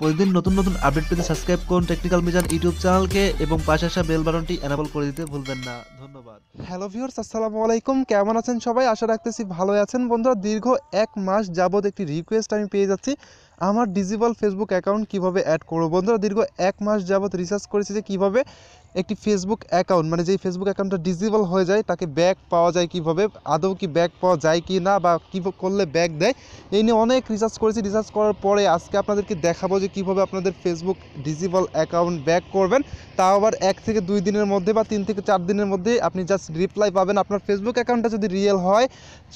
প্রতিদিন নতুন নতুন আপডেট পেতে সাবস্ক্রাইব করুন টেকনিক্যাল মিজান ইউটিউব চ্যানেলকে এবং পাশে আসা বেল বাটনটি এনাবল করে দিতে ভুলবেন না ধন্যবাদ হ্যালো ভিউয়ার্স আসসালামু আলাইকুম কেমন আছেন সবাই আশা রাখতেছি ভালো আছেন বন্ধুরা দীর্ঘ এক মাস যাবত একটি রিকোয়েস্ট আমি পেয়ে যাচ্ছি আমার ডিজিবল ফেসবুক অ্যাকাউন্ট কিভাবে অ্যাড করবো বন্ধুরা দীর্ঘ এক মাস যাবত রিসার্চ করেছি যে কিভাবে একটি ফেসবুক অ্যাকাউন্ট মানে যেই ফেসবুক অ্যাকাউন্টটা ডিজেবল হয়ে যায় তাকে ব্যাক পাওয়া যায় কিভাবে আদৌ কি ব্যাক পাওয়া যায় কি না বা কী করলে ব্যাক দেয় এই নিয়ে অনেক রিসার্চ করেছি রিসার্চ করার পরে আজকে আপনাদেরকে দেখাবো যে কীভাবে আপনাদের ফেসবুক ডিজেবল অ্যাকাউন্ট ব্যাক করবেন তা আবার এক থেকে দুই দিনের মধ্যে বা তিন থেকে চার দিনের মধ্যে আপনি জাস্ট রিপ্লাই পাবেন আপনার ফেসবুক অ্যাকাউন্টটা যদি রিয়েল হয়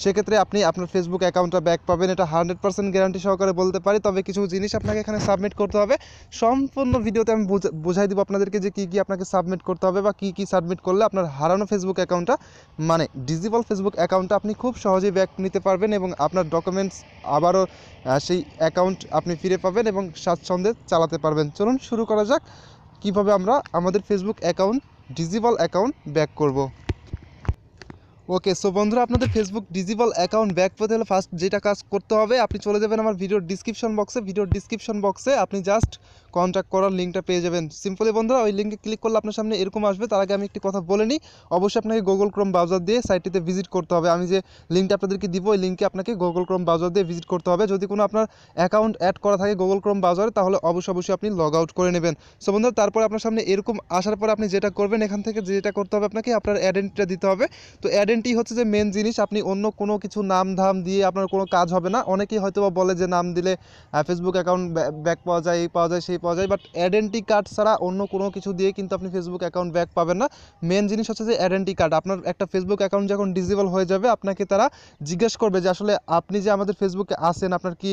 সেক্ষেত্রে আপনি আপনার ফেসবুক অ্যাকাউন্টটা ব্যাক পাবেন এটা হান্ড্রেড পার্সেন্ট গ্যারান্টি সহকারে বলতে পারি তবে কিছু জিনিস আপনাকে এখানে সাবমিট করতে হবে সম্পূর্ণ ভিডিওতে আমি বোঝাই দেবো আপনাদেরকে যে কী কী আপনাকে সাব সাবমিট করতে হবে বা কি কি সাবমিট করলে আপনার হারানো ফেসবুক অ্যাকাউন্টটা মানে ডিজিবল ফেসবুক অ্যাকাউন্টটা আপনি খুব সহজেই ব্যাক নিতে পারবেন এবং আপনার ডকুমেন্টস আবারও সেই অ্যাকাউন্ট আপনি ফিরে পাবেন এবং স্বাচ্ছন্দ্যে চালাতে পারবেন চলুন শুরু করা যাক কিভাবে আমরা আমাদের Facebook account disabled account back করব ওকে সো বন্ধুরা আপনাদের ফেসবুক ডিজিবল অ্যাকাউন্ট ব্যাক পেতে হলে ফার্স্ট যেটা কাজ করতে হবে আপনি চলে যাবেন আমার ভিডিওর ডিসক্রিপশন বক্সে ভিডিওর ডিসক্রিপশন বক্সে আপনি জাস্ট কন্ট্যাক্ট করার লিঙ্কটা পেয়ে যাবেন সিম্পলি বন্ধুরা ওই লিঙ্কে ক্লিক করলে আপনার সামনে এরকম আসবে তার আগে আমি একটি কথা বলে নিই অবশ্যই আপনাকে গুগল ক্রোম ব্রাউজার দিয়ে সাইটটিতে ভিজিট করতে হবে আমি যে লিঙ্কটা আপনাদেরকে দিব ওই লিঙ্কে আপনাকে গুগল ক্রোম ব্রাউজার দিয়ে ভিজিট করতে হবে যদি কোনো আপনার অ্যাকাউন্ট অ্যাড করা থাকে গুগল ক্রোম ব্রাউজারে তাহলে অবশ্যই অবশ্যই আপনি লগ আউট করে নেবেন সো বন্ধুরা তারপরে আপনার সামনে এরকম আসার পরে আপনি যেটা করবেন এখান থেকে যেটা করতে হবে আপনাকে আপনার অ্যাডেন্টিটা দিতে হবে তো অ্যাডেন্ট আইডেন্টি হচ্ছে যে মেন জিনিস আপনি অন্য কোনো কিছু নাম ধাম দিয়ে আপনার কোনো কাজ হবে না অনেকেই হয়তো বলে যে নাম দিলে ফেসবুক অ্যাকাউন্ট ব্যাক পাওয়া যায় এই পাওয়া যায় সেই পাওয়া যায় বাট অ্যাডেন্টি কার্ড ছাড়া অন্য কোনো কিছু দিয়ে কিন্তু আপনি ফেসবুক অ্যাকাউন্ট ব্যাক পাবেন না মেন জিনিস হচ্ছে যে আইডেন্টি কার্ড আপনার একটা ফেসবুক অ্যাকাউন্ট যখন ডিজেবল হয়ে যাবে আপনাকে তারা জিজ্ঞেস করবে যে আসলে আপনি যে আমাদের ফেসবুকে আসেন আপনার কি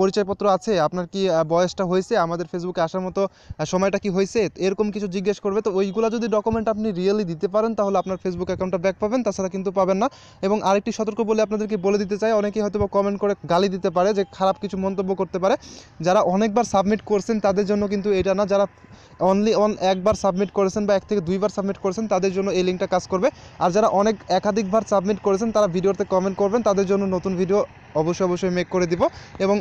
পরিচয়পত্র আছে আপনার কি বয়সটা হয়েছে আমাদের ফেসবুকে আসার মতো সময়টা কি হয়েছে এরকম কিছু জিজ্ঞেস করবে তো ওইগুলো যদি ডকুমেন্ট আপনি রিয়েলি দিতে পারেন তাহলে আপনার ফেসবুক অ্যাকাউন্টটা ব্যাক পাবেন তাছাড়া কিন্তু পাবেন না এবং আরেকটি সতর্ক বলে আপনাদেরকে বলে দিতে চাই অনেকেই হয়তো কমেন্ট করে গালি দিতে পারে যে খারাপ কিছু মন্তব্য করতে পারে যারা অনেকবার সাবমিট করছেন তাদের জন্য কিন্তু এটা না যারা অনলি অন একবার সাবমিট করেছেন বা এক থেকে দুইবার সাবমিট করেছেন তাদের জন্য এই লিঙ্কটা কাজ করবে আর যারা অনেক একাধিকবার সাবমিট করেছেন তারা ভিডিওতে কমেন্ট করবেন তাদের জন্য নতুন ভিডিও অবশ্যই অবশ্যই মেক করে দিব এবং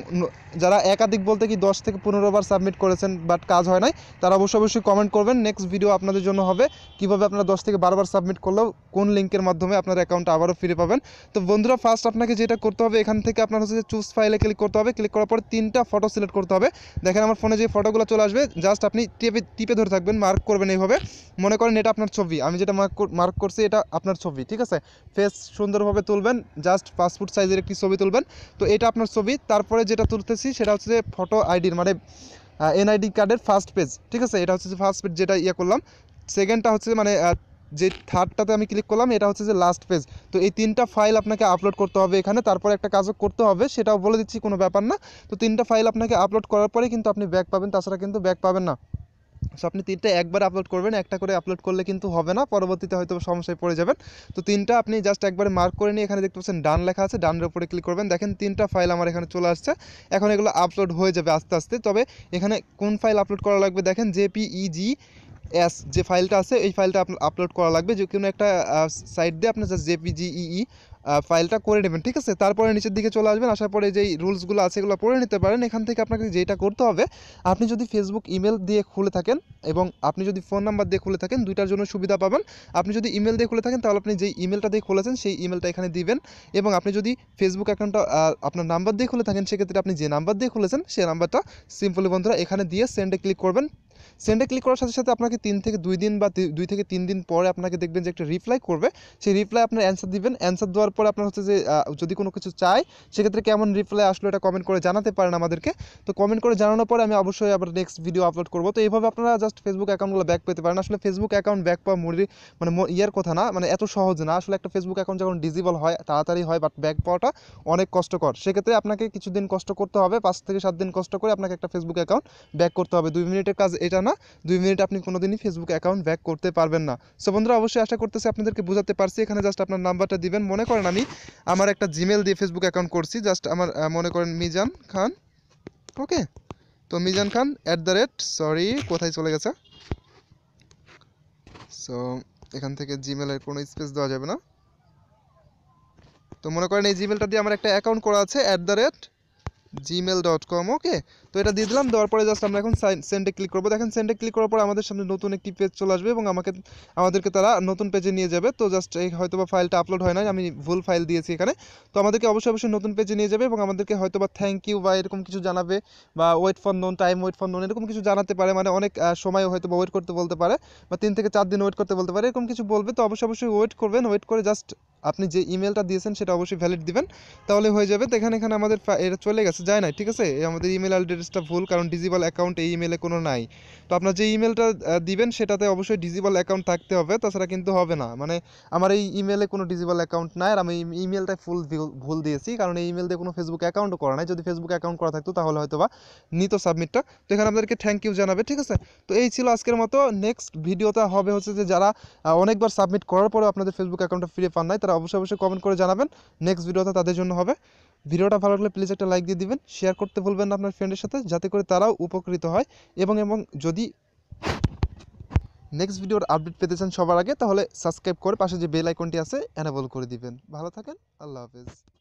যারা একাধিক বলতে কি দশ থেকে পনেরো বার সাবমিট করেছেন বাট কাজ হয় নাই তারা অবশ্যই অবশ্যই কমেন্ট করবেন নেক্সট ভিডিও আপনাদের জন্য হবে কিভাবে আপনারা দশ থেকে বারোবার সাবমিট করলেও কোন লিঙ্কের মাধ্যমে আপনার অ্যাকাউন্টটা আবারও ফিরে পাবেন তো বন্ধুরা ফার্স্ট আপনাকে যেটা করতে হবে এখান থেকে আপনার হচ্ছে চুজ ফাইলে ক্লিক করতে হবে ক্লিক করার পর তিনটা ফটো সিলেক্ট করতে হবে দেখেন আমার ফোনে যে ফটোগুলো চলে আসবে জাস্ট আপনি টিপে টিপে ধরে থাকবেন মার্ক করবেন এইভাবে মনে করেন এটা আপনার ছবি আমি যেটা মার্ক মার্ক করছি এটা আপনার ছবি ঠিক আছে ফেস সুন্দরভাবে তুলবেন জাস্ট পাসপোর্ট সাইজের একটি ছবি তুলবেন তো এটা আপনার ছবি তারপরে যেটা তুলতেছি সেটা হচ্ছে যে ফটো আইডির মানে এনআইডি কার্ডের ফার্স্ট পেজ ঠিক আছে এটা হচ্ছে যে ফার্স্ট পেজ যেটা ইয়ে করলাম সেকেন্ডটা হচ্ছে মানে যে থার্ডটাতে আমি ক্লিক করলাম এটা হচ্ছে যে লাস্ট পেজ তো এই তিনটা ফাইল আপনাকে আপলোড করতে হবে এখানে তারপরে একটা কাজও করতে হবে সেটাও বলে দিচ্ছি কোনো ব্যাপার না তো তিনটা ফাইল আপনাকে আপলোড করার পরে কিন্তু আপনি ব্যাক পাবেন তাছাড়া কিন্তু ব্যাক পাবেন না সো আপনি তিনটা একবার আপলোড করবেন একটা করে আপলোড করলে কিন্তু হবে না পরবর্তীতে হয়তো সমস্যায় পড়ে যাবেন তো তিনটা আপনি জাস্ট একবারে মার্ক করে নিয়ে এখানে দেখতে পাচ্ছেন ডান লেখা আছে ডানের উপরে ক্লিক করবেন দেখেন তিনটা ফাইল আমার এখানে চলে আসছে এখন এগুলো আপলোড হয়ে যাবে আস্তে আস্তে তবে এখানে কোন ফাইল আপলোড করা লাগবে দেখেন জেপিইজি এস যে ফাইলটা আছে এই ফাইলটা আপলোড করা লাগবে যে কোনো একটা সাইট দিয়ে আপনার জাস্ট জেপিজিই ফাইলটা করে নেবেন ঠিক আছে তারপরে নিচের দিকে চলে আসবেন আসার পরে যেই রুলসগুলো আছে এগুলো পড়ে নিতে পারেন এখান থেকে আপনাকে যেটা করতে হবে আপনি যদি ফেসবুক ইমেল দিয়ে খুলে থাকেন এবং আপনি যদি ফোন নাম্বার দিয়ে খুলে থাকেন দুইটার জন্য সুবিধা পাবেন আপনি যদি ইমেল দিয়ে খুলে থাকেন তাহলে আপনি যেই ইমেলটা দিয়ে খুলেছেন সেই ইমেলটা এখানে দিবেন এবং আপনি যদি ফেসবুক অ্যাকাউন্টটা আপনার নাম্বার দিয়ে খুলে থাকেন সেক্ষেত্রে আপনি যে নাম্বার দিয়ে খুলেছেন সেই নাম্বারটা সিম্পলি বন্ধুরা এখানে দিয়ে সেন্ডে ক্লিক করবেন সেন্ডে ক্লিক করার সাথে সাথে আপনাকে তিন থেকে দুই দিন বা দুই থেকে তিন দিন পরে আপনাকে দেখবেন যে একটা রিপ্লাই করবে সেই রিপ্লাই আপনার অ্যান্সার দিবেন অ্যান্সার দেওয়ার পরে আপনার হচ্ছে যে যদি কোনো কিছু চাই সেক্ষেত্রে কেমন রিপ্লাই আসলো এটা কমেন্ট করে জানাতে পারেন আমাদেরকে তো কমেন্ট করে জানানোর পরে আমি অবশ্যই আবার নেক্সট ভিডিও আপলোড করবো তো এইভাবে আপনারা জাস্ট ফেসবুক অ্যাকাউন্টগুলো ব্যাক পেতে পারেন আসলে ফেসবুক অ্যাকাউন্ট ব্যাক পাওয়া মুড়ির মানে ইয়ার কথা না মানে এত সহজ না আসলে একটা ফেসবুক অ্যাকাউন্ট যখন ডিজিবল হয় তাড়াতাড়ি হয় বাট ব্যাক পাওয়াটা অনেক কষ্টকর সেক্ষেত্রে আপনাকে কিছুদিন কষ্ট করতে হবে পাঁচ থেকে সাত দিন কষ্ট করে আপনাকে একটা ফেসবুক অ্যাকাউন্ট ব্যাক করতে হবে দুই মিনিটের কাজ এটা না দুই মিনিট আপনি কোনো দিনই ফেসবুক অ্যাকাউন্ট ব্যাক করতে পারবেন না সো বন্ধুরা অবশ্যই আশা করতেছি আপনাদেরকে বোঝাতে পারছি এখানে জাস্ট আপনার নাম্বারটা দিবেন মনে করেন আমি আমার একটা জিমেল দিয়ে ফেসবুক অ্যাকাউন্ট করছি জাস্ট আমার মনে করেন মিজান খান ওকে তো Mizan Khan at the rate sorry কোথায় চলে গেছে সো এখান থেকে জিমেলের কোনো স্পেস দেওয়া যাবে না তো মনে করেন এই জিমেলটা দিয়ে আমার একটা অ্যাকাউন্ট করা আছে at the rate Gmail dot com okay তো এটা দিয়ে দিলাম দেওয়ার পরে জাস্ট আমরা এখন সেন্ডে ক্লিক করবো দেখেন সেন্ডে ক্লিক করার পর আমাদের সামনে নতুন একটি পেজ চলে আসবে এবং আমাকে আমাদেরকে তারা নতুন পেজে নিয়ে যাবে তো জাস্ট এই হয়তো বা ফাইলটা আপলোড হয় না আমি ভুল ফাইল দিয়েছি এখানে তো আমাদেরকে অবশ্যই অবশ্যই নতুন পেজে নিয়ে যাবে এবং আমাদেরকে হয়তো বা থ্যাংক ইউ বা এরকম কিছু জানাবে বা wait for none time wait for none এরকম কিছু জানাতে পারে মানে অনেক সময় হয়তো বা ওয়েট করতে বলতে পারে বা তিন থেকে চার দিন ওয়েট করতে বলতে পারে এরকম কিছু বলবে তো অবশ্যই অবশ্যই ওয়েট করবেন ওয়েট করে জাস্ট আপনি যে ইমেলটা দিয়েছেন সেটা অবশ্যই ভ্যালিড দিবেন তাহলে হয়ে যাবে তো এখানে এখানে আমাদের এটা চলে গেছে যায় না ঠিক আছে আমাদের ইমেল অ্যাড্রেসটা ভুল কারণ ডিজিবল অ্যাকাউন্ট এই ইমেলে কোনো নাই তো আপনার যে ইমেলটা দিবেন সেটাতে অবশ্যই ডিজিবল অ্যাকাউন্ট থাকতে হবে তাছাড়া কিন্তু হবে না মানে আমার এই ইমেলে কোনো ডিজিবল অ্যাকাউন্ট নাই আর আমি ইমেলটাই ফুল ভুল দিয়েছি কারণ এই ইমেল দিয়ে কোনো ফেসবুক অ্যাকাউন্টও করা নাই যদি ফেসবুক অ্যাকাউন্ট করা থাকতো তাহলে হয়তো বা নিত সাবমিটটা তো এখানে আপনাদেরকে থ্যাংক ইউ জানাবে ঠিক আছে তো এই ছিল আজকের মতো নেক্সট ভিডিওটা হবে হচ্ছে যে যারা অনেকবার সাবমিট করার পরেও আপনাদের ফেসবুক অ্যাকাউন্টটা ফিরে পান নাই তারা অবশ্যই অবশ্যই কমেন্ট করে জানাবেন নেক্সট ভিডিওটা তাদের জন্য হবে ভিডিওটা ভালো লাগলে প্লিজ একটা লাইক দিয়ে দিবেন শেয়ার করতে ভুলবেন না আপনার ফ্রেন্ডের সাথে যাতে করে তারাও উপকৃত হয় এবং এবং যদি নেক্সট ভিডিওর আপডেট পেতে চান সবার আগে তাহলে সাবস্ক্রাইব করে পাশে যে বেল আইকনটি আছে অ্যানেবল করে দিবেন ভালো থাকেন আল্লাহ হাফেজ